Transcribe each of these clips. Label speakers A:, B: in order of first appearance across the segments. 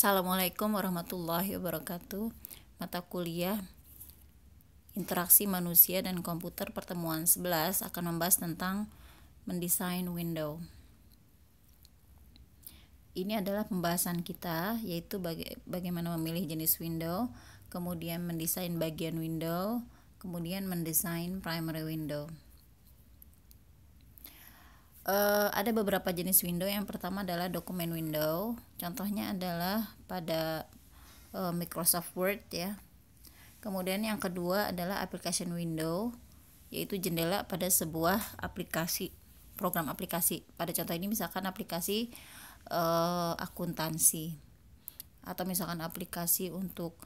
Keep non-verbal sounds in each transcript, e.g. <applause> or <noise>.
A: Assalamualaikum warahmatullahi wabarakatuh. Mata kuliah Interaksi Manusia dan Komputer pertemuan 11 akan membahas tentang mendesain window. Ini adalah pembahasan kita yaitu baga bagaimana memilih jenis window, kemudian mendesain bagian window, kemudian mendesain primary window uh, ada beberapa jenis window. Yang pertama adalah dokumen window. Contohnya adalah pada uh, Microsoft Word ya. Kemudian yang kedua adalah application window, yaitu jendela pada sebuah aplikasi, program aplikasi. Pada contoh ini misalkan aplikasi uh, akuntansi atau misalkan aplikasi untuk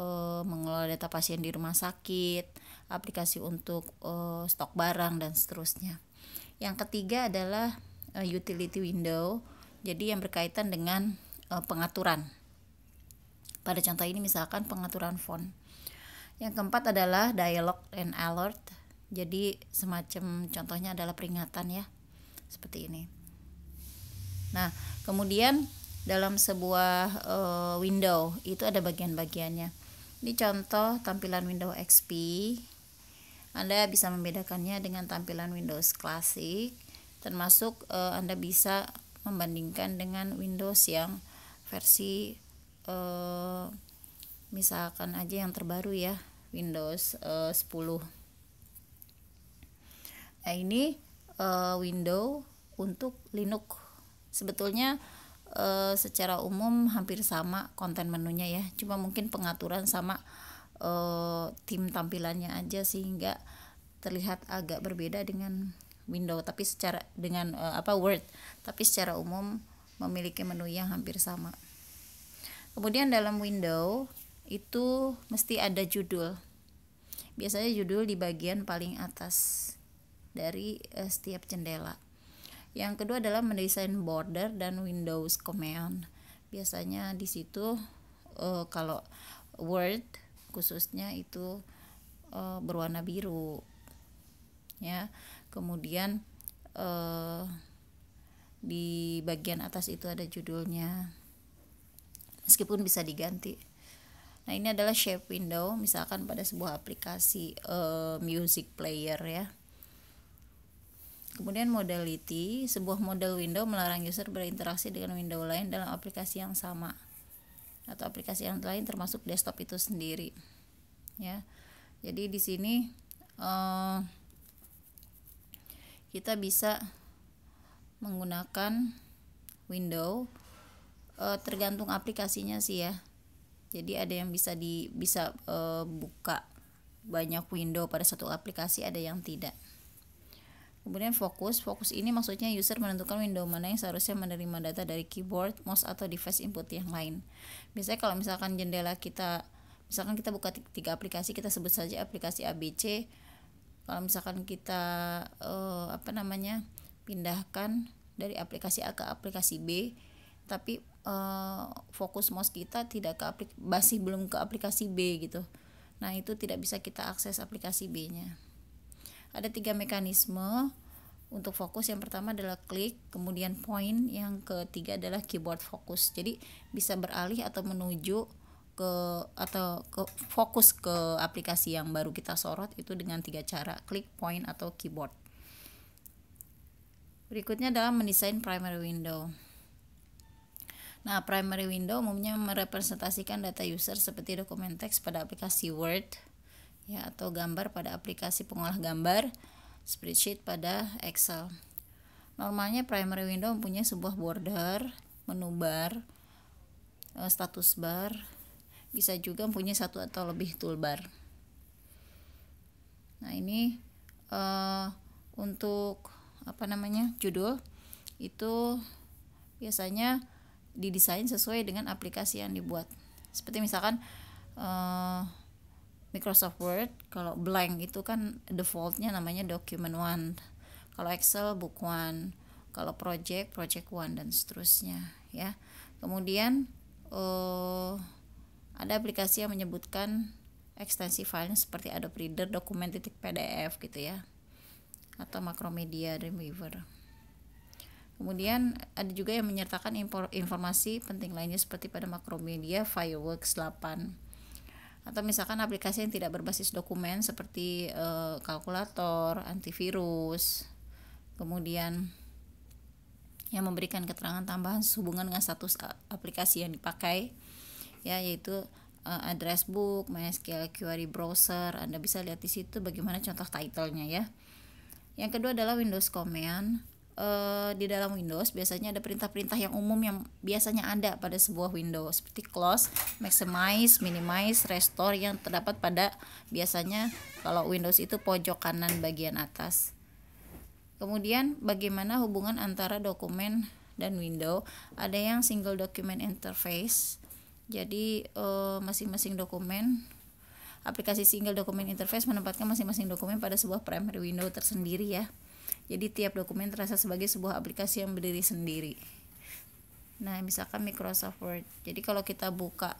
A: uh, mengelola data pasien di rumah sakit, aplikasi untuk uh, stok barang dan seterusnya. Yang ketiga adalah uh, utility window. Jadi yang berkaitan dengan uh, pengaturan. Pada contoh ini misalkan pengaturan font. Yang keempat adalah dialog and alert. Jadi semacam contohnya adalah peringatan ya. Seperti ini. Nah, kemudian dalam sebuah uh, window itu ada bagian-bagiannya. Ini contoh tampilan window XP anda bisa membedakannya dengan tampilan Windows klasik, termasuk e, Anda bisa membandingkan dengan Windows yang versi e, misalkan aja yang terbaru ya, Windows e, eh, 10. Nah, ini e, window untuk Linux. Sebetulnya e, secara umum hampir sama konten menunya ya, cuma mungkin pengaturan sama uh, tim tampilannya aja sehingga terlihat agak berbeda dengan window tapi secara dengan uh, apa Word tapi secara umum memiliki menu yang hampir sama. Kemudian dalam window itu mesti ada judul. Biasanya judul di bagian paling atas dari uh, setiap jendela. Yang kedua adalah mendesain border dan Windows command. Biasanya di situ uh, kalau Word khususnya itu e, berwarna biru ya kemudian e, di bagian atas itu ada judulnya meskipun bisa diganti nah ini adalah shape window misalkan pada sebuah aplikasi e, music player ya Kemudian modality, sebuah model window melarang user berinteraksi dengan window lain dalam aplikasi yang sama atau aplikasi yang lain termasuk desktop itu sendiri ya jadi di sini uh, kita bisa menggunakan window uh, tergantung aplikasinya sih ya jadi ada yang bisa di bisa uh, buka banyak window pada satu aplikasi ada yang tidak Kemudian fokus, fokus ini maksudnya user menentukan window mana yang seharusnya menerima data dari keyboard, mouse, atau device input yang lain. Biasanya kalau misalkan jendela kita, misalkan kita buka tiga aplikasi, kita sebut saja aplikasi ABC. Kalau misalkan kita uh, apa namanya pindahkan dari aplikasi A ke aplikasi B, tapi uh, fokus mouse kita tidak ke aplikasi, masih belum ke aplikasi B gitu. Nah itu tidak bisa kita akses aplikasi B-nya ada tiga mekanisme untuk fokus yang pertama adalah klik kemudian point yang ketiga adalah keyboard fokus jadi bisa beralih atau menuju ke atau ke fokus ke aplikasi yang baru kita sorot itu dengan tiga cara klik point atau keyboard berikutnya adalah mendesain primary window nah primary window umumnya merepresentasikan data user seperti dokumen teks pada aplikasi Word ya atau gambar pada aplikasi pengolah gambar, spreadsheet pada Excel. Normalnya primary window mempunyai sebuah border, menu bar, e, status bar, bisa juga mempunyai satu atau lebih toolbar. Nah, ini uh, untuk apa namanya? judul itu biasanya didesain sesuai dengan aplikasi yang dibuat. Seperti misalkan uh, Microsoft Word kalau blank itu kan defaultnya namanya document one kalau Excel book one kalau project project one dan seterusnya ya kemudian uh, ada aplikasi yang menyebutkan ekstensi filenya seperti Adobe Reader dokumen titik PDF gitu ya atau Macromedia Dreamweaver kemudian ada juga yang menyertakan informasi penting lainnya seperti pada Macromedia Fireworks 8 atau misalkan aplikasi yang tidak berbasis dokumen seperti e, kalkulator, antivirus, kemudian yang memberikan keterangan tambahan sehubungan dengan status aplikasi yang dipakai, ya yaitu e, address book, MySQL query browser. Anda bisa lihat di situ bagaimana contoh titlenya ya. Yang kedua adalah Windows Command uh, di dalam Windows biasanya ada perintah-perintah yang umum yang biasanya ada pada sebuah Windows seperti close, maximize, minimize, restore yang terdapat pada biasanya kalau Windows itu pojok kanan bagian atas. Kemudian bagaimana hubungan antara dokumen dan window? Ada yang single document interface. Jadi eh, masing-masing uh, dokumen aplikasi single document interface menempatkan masing-masing dokumen pada sebuah primary window tersendiri ya. Jadi tiap dokumen terasa sebagai sebuah aplikasi yang berdiri sendiri. Nah, misalkan Microsoft Word. Jadi kalau kita buka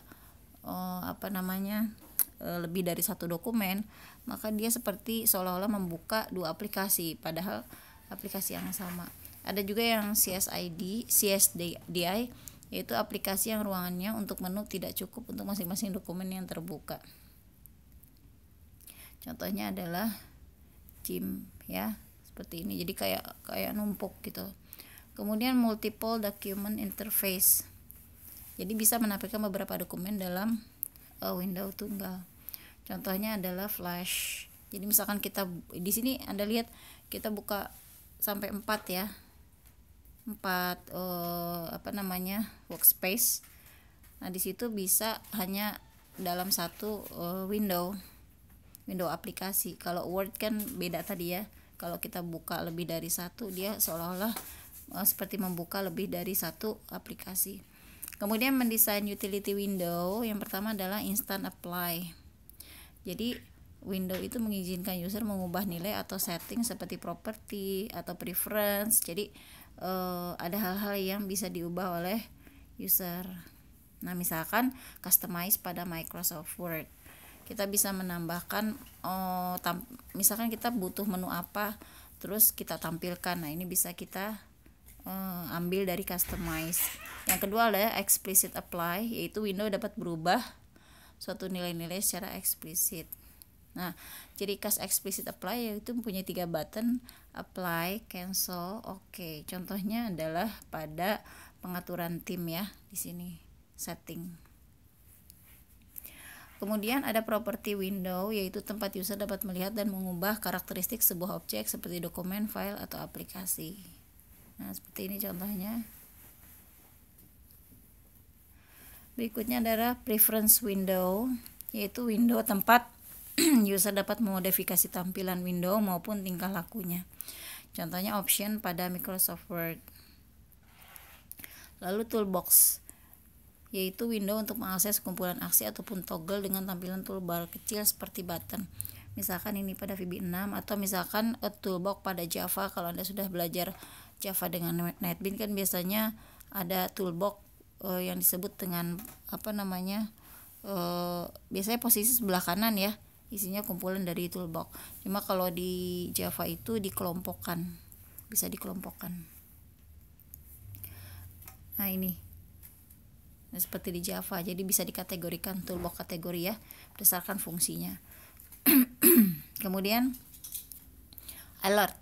A: oh, apa namanya? Eh, lebih dari satu dokumen, maka dia seperti seolah-olah membuka dua aplikasi padahal aplikasi yang sama. Ada juga yang CSID, CSDI yaitu aplikasi yang ruangannya untuk menu tidak cukup untuk masing-masing dokumen yang terbuka. Contohnya adalah Jim ya seperti ini jadi kayak kayak numpuk gitu kemudian multiple document interface jadi bisa menampilkan beberapa dokumen dalam uh, window tunggal contohnya adalah flash jadi misalkan kita di sini anda lihat kita buka sampai 4 ya 4 uh, eh, apa namanya workspace nah di situ bisa hanya dalam satu uh, window window aplikasi kalau Word kan beda tadi ya kalau kita buka lebih dari satu dia seolah-olah eh, seperti membuka lebih dari satu aplikasi kemudian mendesain utility window yang pertama adalah instant apply jadi window itu mengizinkan user mengubah nilai atau setting seperti property atau preference jadi uh, ada hal-hal yang bisa diubah oleh user nah misalkan customize pada Microsoft Word kita bisa menambahkan oh, tam misalkan kita butuh menu apa terus kita tampilkan nah ini bisa kita uh, ambil dari customize yang kedua adalah explicit apply yaitu window dapat berubah suatu nilai-nilai secara eksplisit nah ciri khas explicit apply yaitu punya tiga button apply cancel oke okay. contohnya adalah pada pengaturan tim ya di sini setting Kemudian ada property window, yaitu tempat user dapat melihat dan mengubah karakteristik sebuah objek seperti dokumen, file, atau aplikasi. Nah, seperti ini contohnya. Berikutnya adalah preference window, yaitu window tempat <clears throat> user dapat memodifikasi tampilan window maupun tingkah lakunya. Contohnya option pada Microsoft Word. Lalu toolbox yaitu window untuk mengakses kumpulan aksi ataupun toggle dengan tampilan toolbar kecil seperti button misalkan ini pada VB6 atau misalkan a toolbox pada Java kalau Anda sudah belajar Java dengan NetBeans kan biasanya ada toolbox uh, yang disebut dengan apa namanya uh, biasanya posisi sebelah kanan ya isinya kumpulan dari toolbox cuma kalau di Java itu dikelompokkan bisa dikelompokkan nah ini seperti di Java jadi bisa dikategorikan toolbox kategori ya berdasarkan fungsinya <clears throat> kemudian alert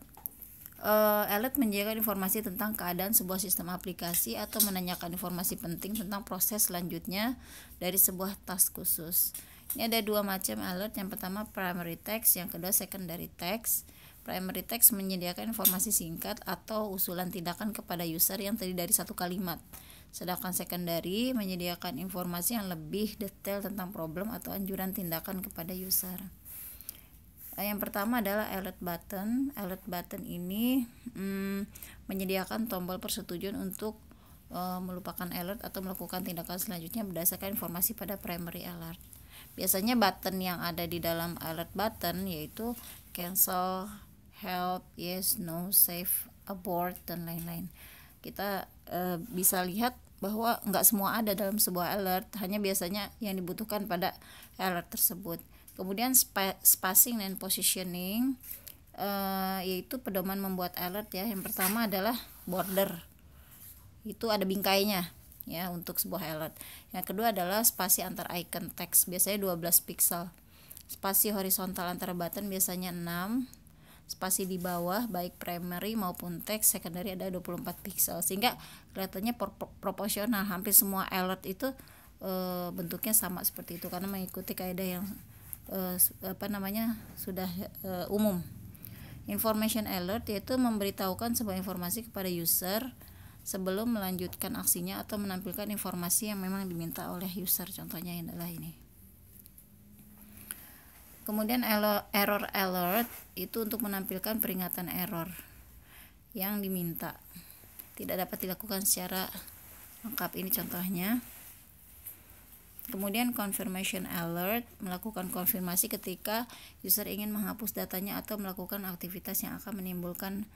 A: uh, alert menjaga informasi tentang keadaan sebuah sistem aplikasi atau menanyakan informasi penting tentang proses selanjutnya dari sebuah task khusus. Ini ada dua macam alert, yang pertama primary text, yang kedua secondary text. Primary text menyediakan informasi singkat atau usulan tindakan kepada user yang terdiri dari satu kalimat. Sedangkan secondary menyediakan informasi yang lebih detail tentang problem atau anjuran tindakan kepada user. Eh, yang pertama adalah alert button. Alert button ini hmm, menyediakan tombol persetujuan untuk uh, melupakan alert atau melakukan tindakan selanjutnya berdasarkan informasi pada primary alert. Biasanya button yang ada di dalam alert button yaitu cancel, help, yes, no, save, abort dan lain-lain kita e, bisa lihat bahwa nggak semua ada dalam sebuah alert hanya biasanya yang dibutuhkan pada alert tersebut kemudian spa spacing dan positioning e, yaitu pedoman membuat alert ya yang pertama adalah border itu ada bingkainya ya untuk sebuah alert yang kedua adalah spasi antar icon text biasanya 12 pixel spasi horizontal antara button biasanya 6 spasi di bawah baik primary maupun text secondary ada 24 pixel sehingga kelihatannya pro proporsional hampir semua alert itu e, bentuknya sama seperti itu karena mengikuti kaidah yang e, apa namanya sudah e, umum information alert yaitu memberitahukan sebuah informasi kepada user sebelum melanjutkan aksinya atau menampilkan informasi yang memang diminta oleh user contohnya adalah ini kemudian error alert itu untuk menampilkan peringatan error yang diminta tidak dapat dilakukan secara lengkap ini contohnya Kemudian confirmation alert melakukan konfirmasi ketika user ingin menghapus datanya atau melakukan aktivitas yang akan menimbulkan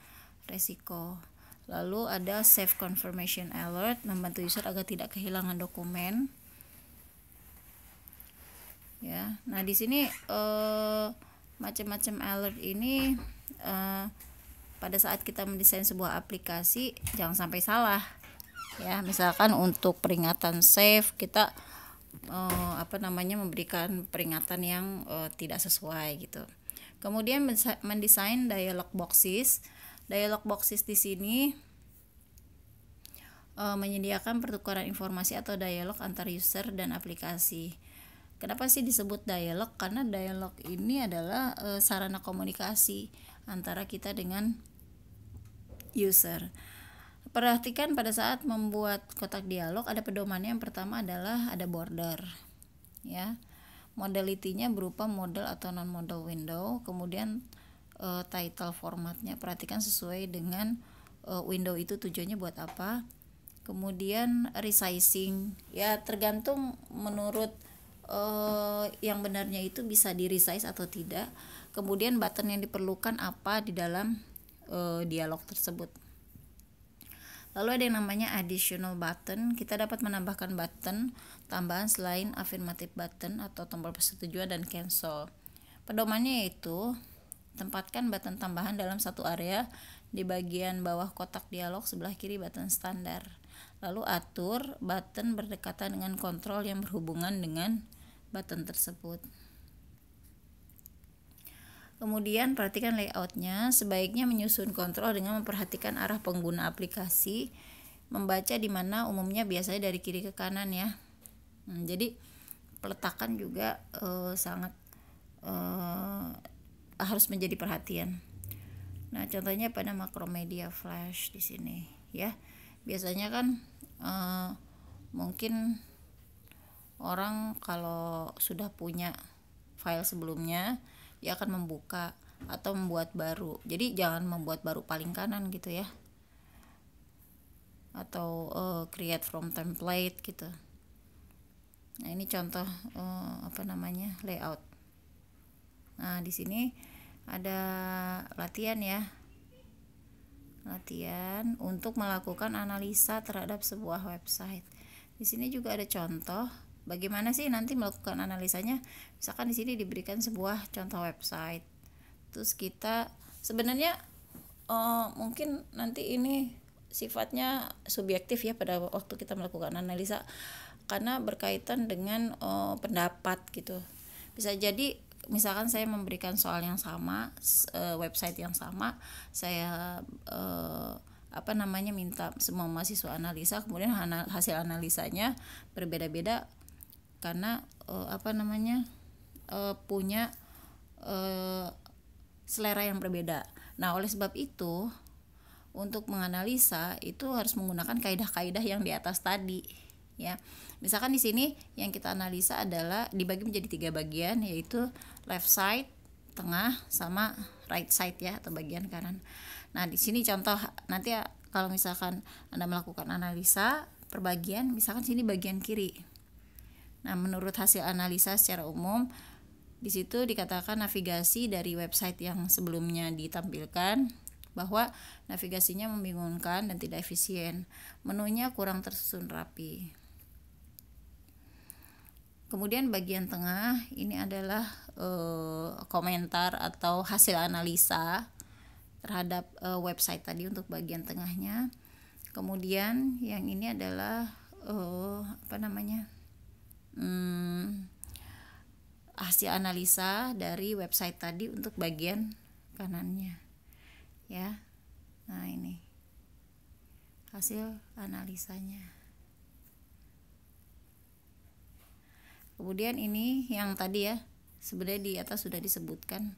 A: resiko. Lalu ada save confirmation alert membantu user agar tidak kehilangan dokumen ya nah di sini uh, macam-macam alert ini uh, pada saat kita mendesain sebuah aplikasi jangan sampai salah ya misalkan untuk peringatan save kita uh, apa namanya memberikan peringatan yang uh, tidak sesuai gitu kemudian mendesain dialog boxes dialog boxes di sini uh, menyediakan pertukaran informasi atau dialog antar user dan aplikasi Kenapa sih disebut dialog? Karena dialog ini adalah e, sarana komunikasi antara kita dengan user. Perhatikan pada saat membuat kotak dialog ada pedomannya yang pertama adalah ada border. Ya. Modalitinya berupa model atau non model window, kemudian e, title formatnya perhatikan sesuai dengan e, window itu tujuannya buat apa. Kemudian resizing ya tergantung menurut uh, yang benarnya itu bisa di resize atau tidak kemudian button yang diperlukan apa di dalam uh, dialog tersebut lalu ada yang namanya additional button kita dapat menambahkan button tambahan selain affirmative button atau tombol persetujuan dan cancel pedomannya yaitu tempatkan button tambahan dalam satu area di bagian bawah kotak dialog sebelah kiri button standar lalu atur button berdekatan dengan kontrol yang berhubungan dengan button tersebut. Kemudian perhatikan layoutnya, sebaiknya menyusun kontrol dengan memperhatikan arah pengguna aplikasi, membaca di mana umumnya biasanya dari kiri ke kanan ya. Hmm, jadi peletakan juga e, sangat e, harus menjadi perhatian. Nah contohnya pada makromedia flash di sini ya, biasanya kan e, mungkin orang kalau sudah punya file sebelumnya dia akan membuka atau membuat baru jadi jangan membuat baru paling kanan gitu ya atau uh, create from template gitu nah ini contoh uh, apa namanya layout nah di sini ada latihan ya latihan untuk melakukan analisa terhadap sebuah website di sini juga ada contoh Bagaimana sih nanti melakukan analisanya? Misalkan di sini diberikan sebuah contoh website. Terus kita sebenarnya uh, mungkin nanti ini sifatnya subjektif ya pada waktu kita melakukan analisa karena berkaitan dengan uh, pendapat gitu. Bisa jadi misalkan saya memberikan soal yang sama uh, website yang sama saya uh, apa namanya minta semua mahasiswa analisa kemudian hasil analisanya berbeda-beda karena uh, apa namanya uh, punya uh, selera yang berbeda. Nah, oleh sebab itu untuk menganalisa itu harus menggunakan kaidah-kaidah yang di atas tadi ya. Misalkan di sini yang kita analisa adalah dibagi menjadi tiga bagian yaitu left side, tengah sama right side ya atau bagian kanan. Nah, di sini contoh nanti ya, kalau misalkan Anda melakukan analisa perbagian misalkan sini bagian kiri Nah, menurut hasil analisa secara umum, di situ dikatakan navigasi dari website yang sebelumnya ditampilkan bahwa navigasinya membingungkan dan tidak efisien. Menunya kurang tersusun rapi. Kemudian bagian tengah ini adalah e, komentar atau hasil analisa terhadap e, website tadi untuk bagian tengahnya. Kemudian yang ini adalah e, apa namanya? hasil analisa dari website tadi untuk bagian kanannya ya nah ini hasil analisanya kemudian ini yang tadi ya sebenarnya di atas sudah disebutkan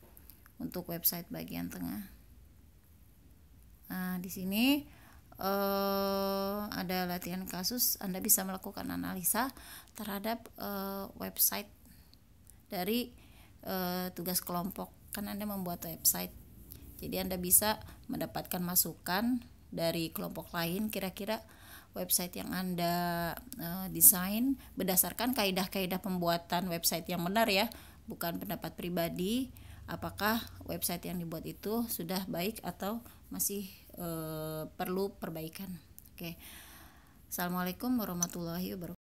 A: untuk website bagian tengah nah di sini eh, ada latihan kasus, Anda bisa melakukan analisa terhadap eh, website dari e, tugas kelompok kan Anda membuat website jadi Anda bisa mendapatkan masukan dari kelompok lain kira-kira website yang Anda e, desain berdasarkan kaidah-kaidah pembuatan website yang benar ya bukan pendapat pribadi apakah website yang dibuat itu sudah baik atau masih e, perlu perbaikan oke okay. Assalamualaikum warahmatullahi wabarakatuh